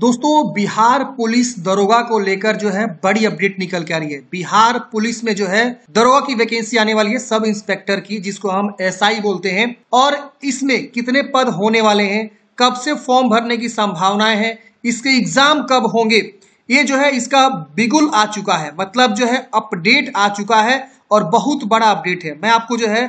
दोस्तों बिहार पुलिस दरोगा को लेकर जो है बड़ी अपडेट निकल के आ रही है बिहार पुलिस में जो है दरोगा की वैकेंसी आने वाली है सब इंस्पेक्टर की जिसको हम एसआई बोलते हैं और इसमें कितने पद होने वाले हैं कब से फॉर्म भरने की संभावनाएं हैं इसके एग्जाम कब होंगे ये जो है इसका बिगुल आ चुका है मतलब जो है अपडेट आ चुका है और बहुत बड़ा अपडेट है मैं आपको जो है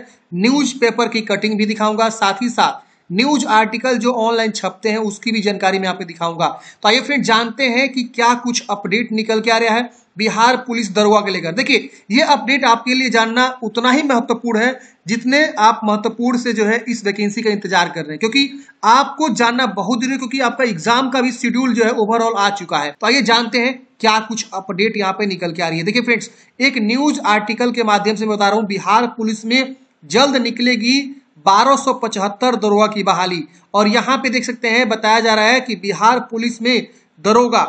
न्यूज पेपर की कटिंग भी दिखाऊंगा साथ ही साथ न्यूज आर्टिकल जो ऑनलाइन छपते हैं उसकी भी जानकारी मैं आपको दिखाऊंगा तो आइए फ्रेंड जानते हैं कि क्या कुछ अपडेट निकल के आ रहा है बिहार पुलिस दरोगा के लेकर देखिए ये अपडेट आपके लिए जानना उतना ही महत्वपूर्ण है जितने आप महत्वपूर्ण से जो है इस वैकेंसी का इंतजार कर रहे हैं क्योंकि आपको जानना बहुत जरूरी क्योंकि आपका एग्जाम का भी शेड्यूल जो है ओवरऑल आ चुका है तो आइए जानते हैं क्या कुछ अपडेट यहाँ पे निकल के आ रही है देखिये फ्रेंड्स एक न्यूज आर्टिकल के माध्यम से मैं बता रहा हूँ बिहार पुलिस में जल्द निकलेगी 1275 दरोगा की बहाली और यहाँ पे देख सकते हैं बताया जा रहा है कि बिहार पुलिस में दरोगा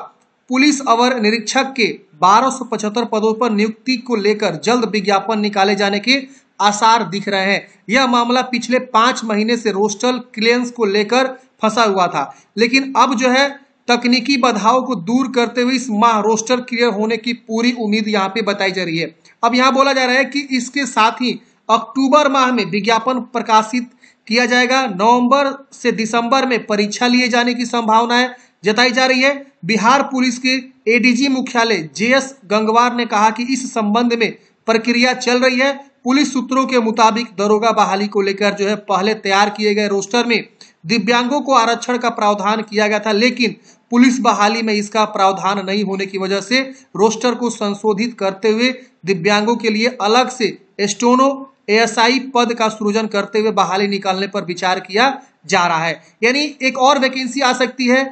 पुलिस अवर निरीक्षक के 1275 पदों पर नियुक्ति को लेकर जल्द विज्ञापन निकाले जाने के आसार दिख रहे हैं यह मामला पिछले पांच महीने से रोस्टल क्लियंस को लेकर फंसा हुआ था लेकिन अब जो है तकनीकी बाधाओं को दूर करते हुए इस माह रोस्टर क्लियर होने की पूरी उम्मीद यहाँ पे बताई जा रही है अब यहाँ बोला जा रहा है कि इसके साथ ही अक्टूबर माह में विज्ञापन प्रकाशित किया जाएगा नवंबर से दिसंबर में परीक्षा लिए जाने की संभावना है जताई जा रही है बिहार पुलिस के एडीजी मुख्यालय एस गंगवार ने कहा कि इस संबंध में प्रक्रिया चल रही है पुलिस सूत्रों के मुताबिक दरोगा बहाली को लेकर जो है पहले तैयार किए गए रोस्टर में दिव्यांगों को आरक्षण का प्रावधान किया गया था लेकिन पुलिस बहाली में इसका प्रावधान नहीं होने की वजह से रोस्टर को संशोधित करते हुए दिव्यांगों के लिए अलग से एस्टोनो एएसआई पद का सृजन करते हुए बहाली निकालने पर विचार किया जा रहा है यानी एक और वैकेंसी आ सकती है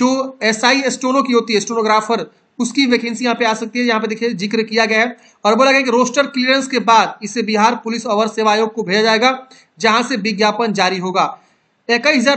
जो एसआई स्टोनो की होती है स्टोनोग्राफर उसकी वैकेंसी यहाँ पे आ सकती है यहाँ पे देखिए जिक्र किया गया है और बोला गया कि रोस्टर क्लियरेंस के बाद इसे बिहार पुलिस अवर सेवा आयोग को भेजा जाएगा जहां से विज्ञापन जारी होगा इक्कीस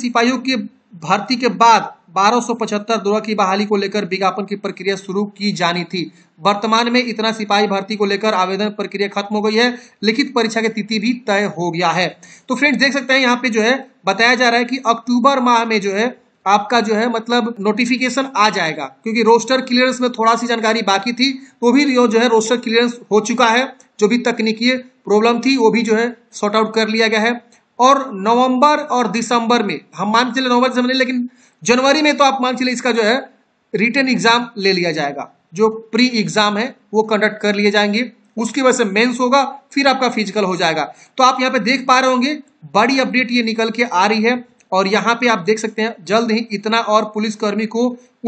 सिपाहियों के भर्ती के बाद 1275 दौरा की बहाली को लेकर विज्ञापन की प्रक्रिया शुरू की जानी थी वर्तमान में इतना सिपाही भर्ती को लेकर आवेदन प्रक्रिया खत्म हो गई है लिखित परीक्षा की तिथि भी तय हो गया है तो फ्रेंड्स देख सकते हैं यहाँ पे जो है बताया जा रहा है कि अक्टूबर माह में जो है आपका जो है मतलब नोटिफिकेशन आ जाएगा क्योंकि रोस्टर क्लियरेंस में थोड़ा सी जानकारी बाकी थी वो तो भी जो है रोस्टर क्लियरेंस हो चुका है जो भी तकनीकी प्रॉब्लम थी वो भी जो है सॉर्ट आउट कर लिया गया है और नवंबर और दिसंबर में हम मान चले नवंबर दिसंबर लेकिन जनवरी में तो आप मान चले इसका जो है रिटर्न एग्जाम ले लिया जाएगा जो प्री एग्जाम है वो कंडक्ट कर लिए जाएंगे उसकी वजह से मेंस होगा फिर आपका फिजिकल हो जाएगा तो आप यहाँ पे देख पा रहे होंगे बड़ी अपडेट ये निकल के आ रही है और यहाँ पे आप देख सकते हैं जल्द ही इतना और पुलिसकर्मी को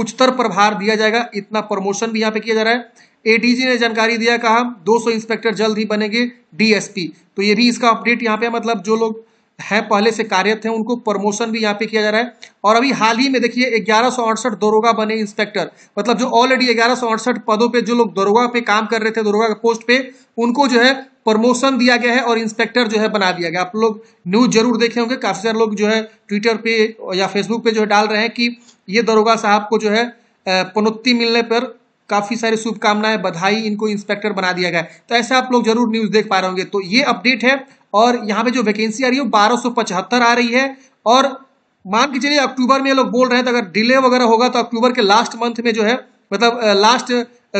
उच्चतर प्रभार दिया जाएगा इतना प्रमोशन भी यहाँ पे किया जा रहा है एडीजी ने जानकारी दिया कहा 200 इंस्पेक्टर जल्द ही बनेंगे डीएसपी तो ये भी इसका अपडेट यहाँ पे मतलब जो लोग हैं पहले से कार्यरत हैं उनको प्रमोशन भी यहाँ पे किया जा रहा है और अभी हाल ही में देखिए ग्यारह अड़सठ दरोगा बने इंस्पेक्टर मतलब जो ऑलरेडी ग्यारह सौ अड़सठ पदों पे जो लोग दरोगा पे काम कर रहे थे दरोगा के पोस्ट पे उनको जो है प्रमोशन दिया गया है और इंस्पेक्टर जो है बना दिया गया आप लोग न्यूज जरूर देखे होंगे काफी सारे लोग जो है ट्विटर पे या फेसबुक पे जो है डाल रहे हैं कि ये दरोगा साहब को जो है पनोत्ती मिलने पर काफ़ी सारी शुभकामनाएं बधाई इनको इंस्पेक्टर बना दिया गया तो ऐसे आप लोग जरूर न्यूज़ देख पा रहे होंगे तो ये अपडेट है और यहाँ पे जो वैकेंसी आ रही है बारह सौ पचहत्तर आ रही है और मान के चलिए अक्टूबर में लोग बोल रहे हैं तो अगर डिले वगैरह होगा तो अक्टूबर के लास्ट मंथ में जो है मतलब लास्ट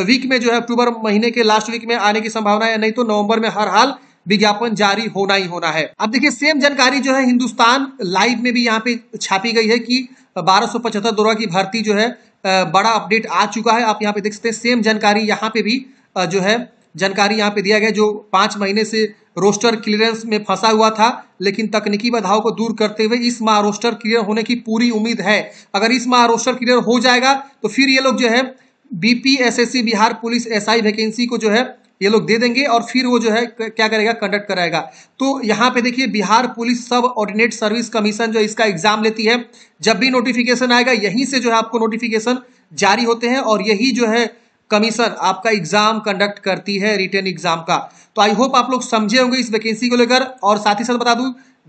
वीक में जो है अक्टूबर महीने के लास्ट वीक में आने की संभावना है नहीं तो नवंबर में हर हाल विज्ञापन जारी होना ही होना है अब देखिए सेम जानकारी जो है हिंदुस्तान लाइव में भी यहाँ पे छापी गई है कि पचहत्तर दौरा की भर्ती जो है बड़ा अपडेट आ चुका है आप यहाँ पे देख सकते हैं सेम जानकारी यहाँ पे भी जो है जानकारी यहाँ पे दिया गया जो पांच महीने से रोस्टर क्लियरेंस में फंसा हुआ था लेकिन तकनीकी बधाव को दूर करते हुए इस माह रोस्टर क्लियर होने की पूरी उम्मीद है अगर इस माह रोस्टर क्लियर हो जाएगा तो फिर ये लोग जो है BPSSC Bihar police SI vacancy को जो है ये लोग दे देंगे और फिर वो जो है क्या करेगा कंडक्ट कराएगा तो यहाँ पे देखिए Bihar police subordinate service commission जो इसका एग्जाम लेती है जब भी नोटिफिकेशन आएगा यहीं से जो है आपको नोटिफिकेशन जारी होते हैं और यही जो है कमीशन आपका एग्जाम कंडक्ट करती है रिटर्न एग्जाम का तो आई होप आप लोग समझे होंगे इस वैकेंसी को लेकर और साथ ही साथ बता दू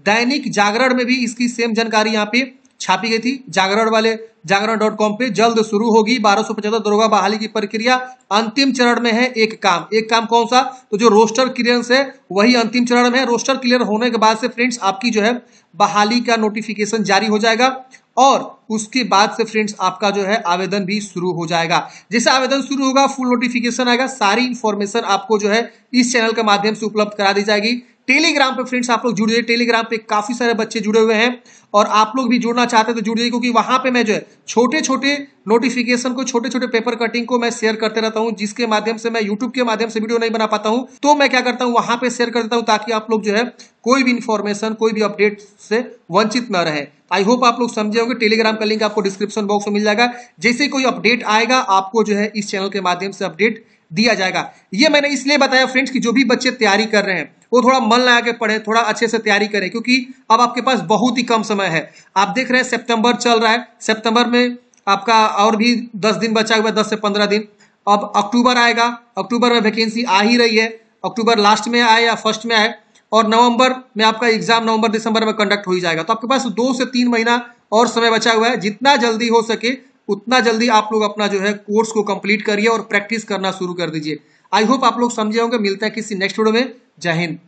दैनिक जागरण में भी इसकी सेम जानकारी यहाँ पे छापी गई थी जागरण वाले जागरण डॉट कॉम पे जल्द शुरू होगी बारह सौ पचहत्तर दरोगा बहाली की प्रक्रिया अंतिम चरण में है एक काम एक काम कौन सा तो जो रोस्टर क्लियरेंस है वही अंतिम चरण में है रोस्टर क्लियर होने के बाद से फ्रेंड्स आपकी जो है बहाली का नोटिफिकेशन जारी हो जाएगा और उसके बाद से फ्रेंड्स आपका जो है आवेदन भी शुरू हो जाएगा जैसे आवेदन शुरू होगा फुल नोटिफिकेशन आएगा सारी इंफॉर्मेशन आपको जो है इस चैनल के माध्यम से उपलब्ध करा दी जाएगी टेलीग्राम पे फ्रेंड्स आप लोग जुड़ जाइए टेलीग्राम पे काफी सारे बच्चे जुड़े हुए हैं और आप लोग भी जुड़ना चाहते हैं तो जुड़ जाइए क्योंकि वहां पे मैं जो है छोटे छोटे नोटिफिकेशन को छोटे छोटे पेपर कटिंग को मैं शेयर करते रहता हूँ जिसके माध्यम से मैं यूट्यूब के माध्यम से वीडियो नहीं बना पाता हूँ तो मैं क्या करता हूँ वहां पर शेयर कर देता हूँ ताकि आप लोग जो है कोई भी इन्फॉर्मेशन कोई भी अपडेट से वंचित न रहे आई होप आप लोग समझे होंगे टेलीग्राम का लिंक आपको डिस्क्रिप्शन बॉक्स में मिल जाएगा जैसे कोई अपडेट आएगा आपको जो है इस चैनल के माध्यम से अपडेट दिया जाएगा ये मैंने इसलिए बताया फ्रेंड्स कि जो भी बच्चे तैयारी कर रहे हैं वो थोड़ा मन लगा के पढ़े थोड़ा अच्छे से तैयारी करें क्योंकि अब आपके पास बहुत ही कम समय है आप देख रहे हैं सेप्टेम्बर चल रहा है सेप्टेम्बर में आपका और भी दस दिन बचा हुआ है दस से पंद्रह दिन अब अक्टूबर आएगा अक्टूबर में वैकेंसी आ ही रही है अक्टूबर लास्ट में आए या फर्स्ट में आए और नवंबर में आपका एग्जाम नवंबर दिसंबर में कंडक्ट हो ही जाएगा तो आपके पास दो से तीन महीना और समय बचा हुआ है जितना जल्दी हो सके उतना जल्दी आप लोग अपना जो है कोर्स को कंप्लीट करिए और प्रैक्टिस करना शुरू कर दीजिए आई होप आप लोग समझे होंगे मिलते हैं किसी नेक्स्ट वीडियो में जय हिंद